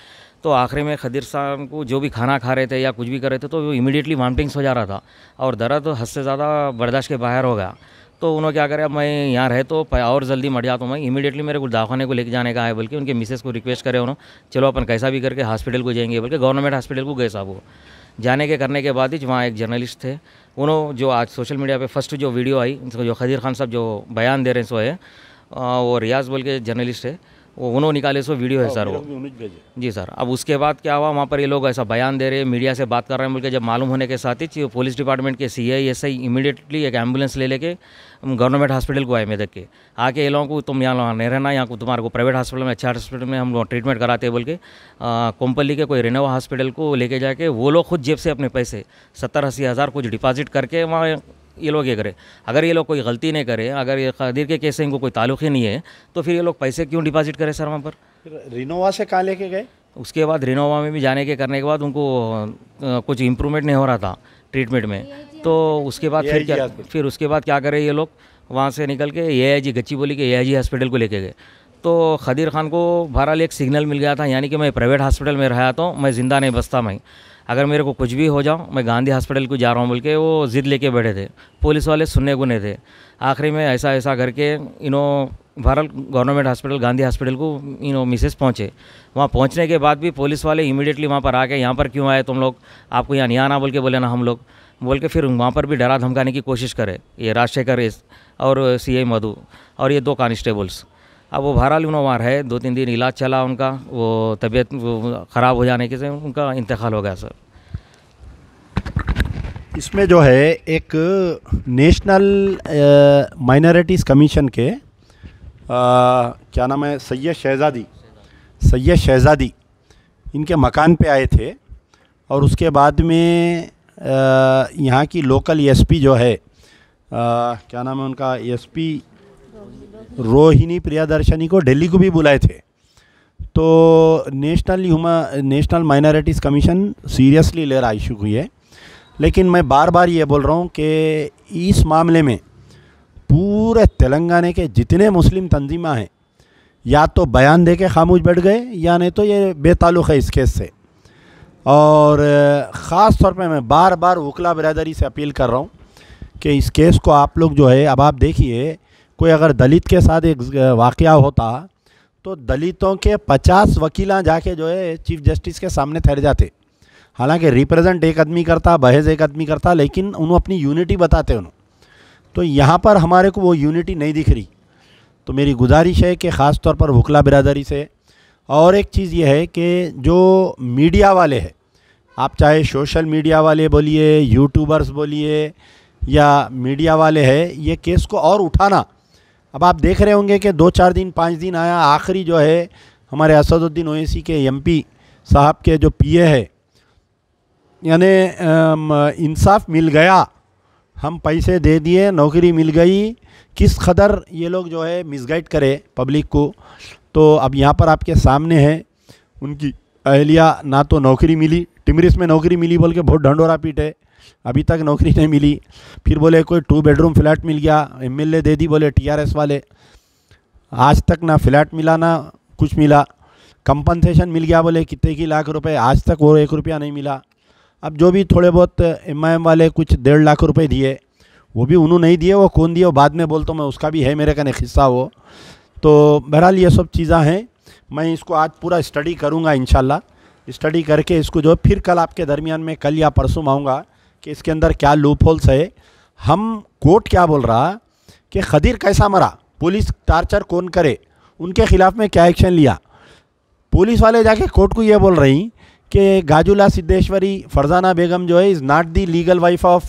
तो आखिर में खदीर साहब को जो भी खाना खा रहे थे या कुछ भी कर रहे थे तो वो इमिडिएटली वामटिंग्स हो जा रहा था और दर्द हद से ज़्यादा बर्दाश्त के बाहर हो गया तो उन्होंने क्या करें मैं यहाँ रहे तो और जल्दी मर जाता हूँ मैं इमीडिएटली मेरे को दवाखाने को लेके जाने का है बल्कि उनके मिसेस को रिक्वेस्ट करें उन्होंने चलो अपन कैसा भी करके हॉस्पिटल को जाएंगे बल्कि गवर्नमेंट हॉस्पिटल को गए साहब वो जाने के करने के बाद ही वहाँ एक जर्नलिस्ट थे उन्होंने जो आज सोशल मीडिया पर फर्स्ट जो वीडियो आई जो खदीर खान साहब जो बयान दे रहे हैं सो है वो रियाज बोल के जर्नलिस्ट है वो उन्होंने निकाले सो वीडियो है हाँ, सर वो जी सर अब उसके बाद क्या हुआ वहाँ पर ये लोग ऐसा बयान दे रहे हैं मीडिया से बात कर रहे हैं बोल जब मालूम होने के साथ ही पुलिस डिपार्टमेंट के C I S I immediately एक एम्बुलेंस ले लेके गवर्नमेंट हॉस्पिटल को आए मेरे के आके ये लोगों को तुम यहाँ नहीं रहना यहाँ को तुम्हारे को प्राइवेट हॉस्पिटल में अच्छा हॉस्पिटल में हम लोग ट्रीटमेंट कराते बोल के कोम्पली के कोई रेनोवा हॉस्पिटल को लेके जाके वो लोग खुद जेब से अपने पैसे सत्तर अस्सी हज़ार कुछ डिपॉजिट करके वहाँ ये लोग ये करें अगर ये लोग कोई गलती नहीं करें अगर ये कदीर के केस से इनको कोई ताल्लुक ही नहीं है तो फिर ये लोग पैसे क्यों डिपॉजिट करें सर वहाँ पर रिनोवा से कहाँ लेके गए उसके बाद रिनोवा में भी जाने के करने के बाद उनको कुछ इम्प्रूवमेंट नहीं हो रहा था ट्रीटमेंट में तो उसके बाद फिर क्या फिर उसके बाद क्या करें ये लोग वहाँ से निकल के ए आई जी गच्ची बोली के ए आई जी हॉस्पिटल को लेके गए तो खदीर खान को बहरहाल एक सिग्नल मिल गया था यानी कि मैं प्राइवेट हॉस्पिटल में रहा तो मैं ज़िंदा नहीं बसता मैं अगर मेरे को कुछ भी हो जाओ मैं गांधी हॉस्पिटल को जा रहा हूँ बोल के वो ज़िद लेके बैठे थे पुलिस वाले सुनने गुने थे आखिरी में ऐसा ऐसा करके इनो Bharat government hospital Gandhi hospital को इनो नो मिसेज पहुँचे वहाँ पहुँचने के बाद भी पुलिस वाले इमीडिएटली वहाँ पर आके यहाँ पर क्यों आए तुम लोग आपको यहाँ नहीं आना बोल के बोले ना हम लोग बोल के फिर वहाँ पर भी डरा धमकाने की कोशिश करे ये राजशेखर और सी मधु और ये दो कॉन्स्टेबल्स अब वो बहरहाल उन्होंने रहे दो तीन दिन इलाज चला उनका वो तबीयत ख़राब हो जाने के से उनका इंतकाल हो गया सर इसमें जो है एक नेशनल माइनॉरिटीज़ कमीशन के आ, क्या नाम है सैयद शहज़ादी सैयद शहज़ादी इनके मकान पे आए थे और उसके बाद में यहाँ की लोकल एसपी जो है आ, क्या नाम है उनका एसपी रोहिणी प्रियादर्शनी को दिल्ली को भी बुलाए थे तो नेशनल ह्यूमा नेशनल माइनॉरिटीज़ कमीशन सीरियसली ले रहा इशू हुई है लेकिन मैं बार बार ये बोल रहा हूँ कि इस मामले में पूरे तेलंगाना के जितने मुस्लिम तंजीमा हैं या तो बयान दे के खामोश बैठ गए या नहीं तो ये बेताल्लुक़ है इस केस से और ख़ास तौर पे मैं बार बार वकला बरदरी से अपील कर रहा हूँ कि इस केस को आप लोग जो है अब आप देखिए कोई अगर दलित के साथ एक वाक़ होता तो दलितों के पचास वकील जाके जो है चीफ जस्टिस के सामने ठहर जाते हालांकि रिप्रेजेंट एक आदमी करता बहज एक आदमी करता लेकिन उन्होंने अपनी यूनिटी बताते उन्होंने तो यहाँ पर हमारे को वो यूनिटी नहीं दिख रही तो मेरी गुजारिश है कि ख़ास तौर पर भुखला बिरादरी से और एक चीज़ ये है कि जो मीडिया वाले हैं आप चाहे सोशल मीडिया वाले बोलिए यूट्यूबर्स बोलिए या मीडिया वाले हैं ये केस को और उठाना अब आप देख रहे होंगे कि दो चार दिन पाँच दिन आया आखिरी जो है हमारे असदुद्दीन ओवैसी के एमपी साहब के जो पीए है यानी इंसाफ मिल गया हम पैसे दे दिए नौकरी मिल गई किस कदर ये लोग जो है मिसगाइड करे पब्लिक को तो अब यहाँ पर आपके सामने है उनकी अहलिया ना तो नौकरी मिली टिमरिस में नौकरी मिली बोल के बहुत ढंडोरा पीटे अभी तक नौकरी नहीं मिली फिर बोले कोई टू बेडरूम फ्लैट मिल गया एम दे दी बोले टीआरएस वाले आज तक ना फ्लैट मिला ना कुछ मिला कंपनसेशन मिल गया बोले कितने की लाख रुपए आज तक वो एक रुपया नहीं मिला अब जो भी थोड़े बहुत एम वाले कुछ डेढ़ लाख रुपए दिए वो भी उन्होंने नहीं दिए वो कौन दिए वो बाद में बोलता मैं उसका भी है मेरे कहने हिस्सा वो तो बहरहाल ये सब चीज़ें हैं मैं इसको आज पूरा स्टडी करूँगा इन स्टडी करके इसको जो फिर कल आपके दरमियान में कल या परसों आऊँगा कि इसके अंदर क्या लूप होल्स है हम कोर्ट क्या बोल रहा कि खदीर कैसा मरा पुलिस टार्चर कौन करे उनके ख़िलाफ़ में क्या एक्शन लिया पुलिस वाले जाके कोर्ट को ये बोल रही कि गाजुला सिद्धेश्वरी फरजाना बेगम जो है is not the legal wife of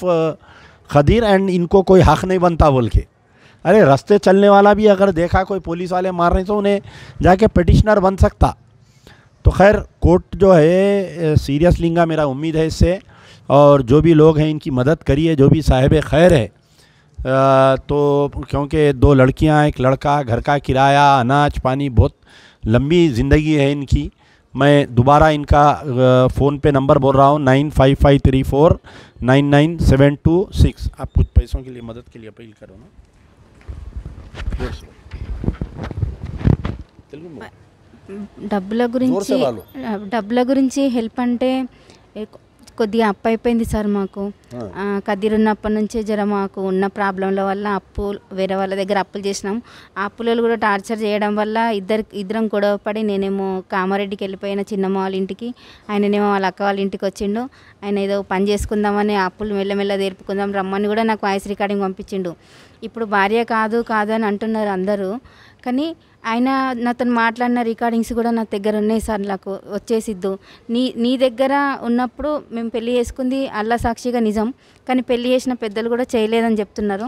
Khadeer and इनको कोई हक नहीं बनता बोल के अरे रास्ते चलने वाला भी अगर देखा कोई पुलिस वाले मार रहे तो उन्हें जाके पटिशनर बन सकता तो खैर कोर्ट जो है सीरियस uh, लिंगा मेरा उम्मीद है इससे और जो भी लोग हैं इनकी मदद करिए जो भी साहिब खैर है आ, तो क्योंकि दो लड़कियां एक लड़का घर का किराया अनाज पानी बहुत लंबी ज़िंदगी है इनकी मैं दोबारा इनका फ़ोन पे नंबर बोल रहा हूँ nine five five three four nine nine seven two six आप कुछ पैसों के लिए मदद के लिए अपील करो ना डबल डबल డబ్బుల కొద్దిగా అప్పు అయిపోయింది సార్ మాకు కదిరి ఉన్నప్పటి నుంచే జర మాకు ఉన్న ప్రాబ్లంల వల్ల అప్పు వేరే వాళ్ళ దగ్గర అప్పులు చేసినాం ఆ అప్పులలో కూడా టార్చర్ చేయడం వల్ల ఇద్దరు ఇద్దరం గొడవ పడి నేనేమో కామారెడ్డికి వెళ్ళిపోయిన చిన్నమ్మ వాళ్ళ ఇంటికి ఆయననేమో వాళ్ళ అక్క వాళ్ళ ఇంటికి వచ్చిండు ఆయన ఏదో పని చేసుకుందామని అప్పులు మెల్లమెల్ల తెరుపుకుందాం రమ్మని కూడా నాకు వాయిస్ రికార్డింగ్ పంపించిండు ఇప్పుడు భార్య కాదు కాదు అని అంటున్నారు అందరూ కానీ ఆయన నాతో మాట్లాడిన రికార్డింగ్స్ కూడా నా దగ్గర ఉన్నాయి సార్ నాకు వచ్చేసిద్దు నీ నీ దగ్గర ఉన్నప్పుడు మేము పెళ్లి చేసుకుంది అల్లా సాక్షిగా నిజం కానీ పెళ్లి చేసిన పెద్దలు కూడా చేయలేదని చెప్తున్నారు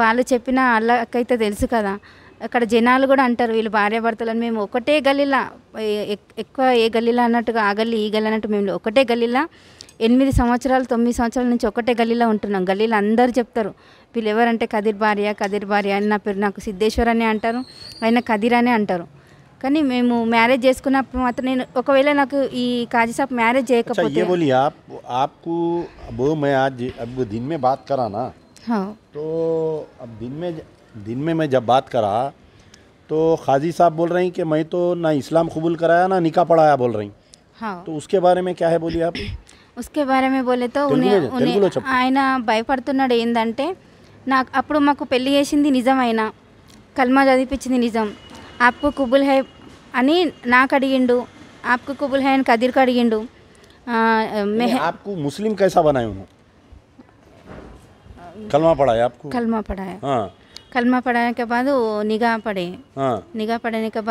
వాళ్ళు చెప్పిన అల్లకైతే తెలుసు కదా అక్కడ జనాలు కూడా అంటారు వీళ్ళు భార్యాభర్తలను మేము ఒకటే గల్లీలా ఎక్కువ ఏ గల్లీలా అన్నట్టుగా ఆ గల్లీ ఈ గల్లి అన్నట్టు మేము ఒకటే గల్లీలా एन संवसरा तुम संवसर नीचे गली उठना गली अंदर चुप्तर वीलेवरंटे कदीर भार्य कदीर भार्य आना सिद्धेश्वर अटर आई कदीर अटर का मेम म्यारेज काजीसाप म्यारेज आपको दिन में दिन में मैं जब बात करा तो खाजी साहब बोल रही कि मैं तो ना इस्लाम कबूल कराया ना निका पढ़ाया बोल रही हाँ तो उसके बारे में क्या है बोलिए आप ఉస్కే బారమే బోలేతో ఆయన భయపడుతున్నాడు ఏంటంటే నాకు అప్పుడు మాకు పెళ్లి చేసింది నిజం ఆయన కల్మా చదివిపించింది నిజం ఆప్కు కుబుల్ హై అని నాకు అడిగిండు ఆప్కు కుబుల్ హై అని కదీర్కు అడిగిండు ముస్లిం కైసా कैसा కల్మా उन्होंने कलमा నిఘా పడే నిఘా पढ़ाया हाँ। कलमा पढ़ाने के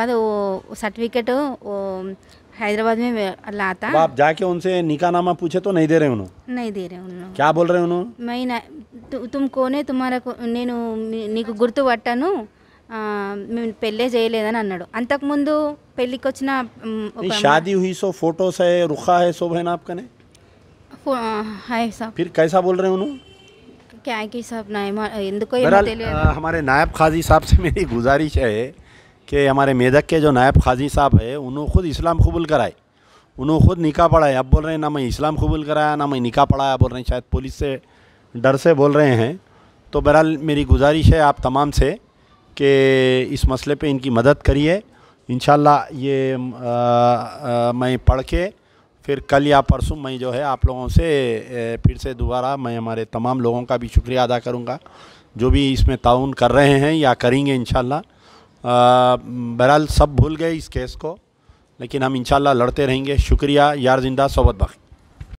हैदराबाद में लाता आप जाके उनसे निका नामा पूछे तो नहीं दे रहे उन्होंने नहीं दे रहे उन्होंने क्या बोल रहे उन्होंने मैं ना तु, तुम तुम्हारा नीक गुर्त గుర్తు పట్టాను మేము పెళ్ళే చేయలేదని అన్నాడు है रुखा है सो है ना आपका ने फिर कैसा बोल रहे उन्होंने क्या है कि सब ना ఎందుకో हमारे नायब खाजी साहब से मेरी गुजारिश है कि हमारे मेदक के जो नायब खाजी साहब है उन्होंने ख़ुद इस्लाम कबूल कराए उन्होंने ख़ुद निका पढ़ाए अब बोल रहे हैं ना मैं इस्लाम कबूल कराया ना मैं निका पढ़ाया बोल रहे हैं शायद पुलिस से डर से बोल रहे हैं तो बहरहाल मेरी गुजारिश है आप तमाम से कि इस मसले पे इनकी मदद करिए इन ये आ, आ, मैं पढ़ के फिर कल या परसों मैं जो है आप लोगों से फिर से दोबारा मैं हमारे तमाम लोगों का भी शुक्रिया अदा करूँगा जो भी इसमें ताउन कर रहे हैं या करेंगे इन बहरहाल सब भूल गए इस केस को लेकिन हम इन लड़ते रहेंगे शुक्रिया यार जिंदा सोबत बाकी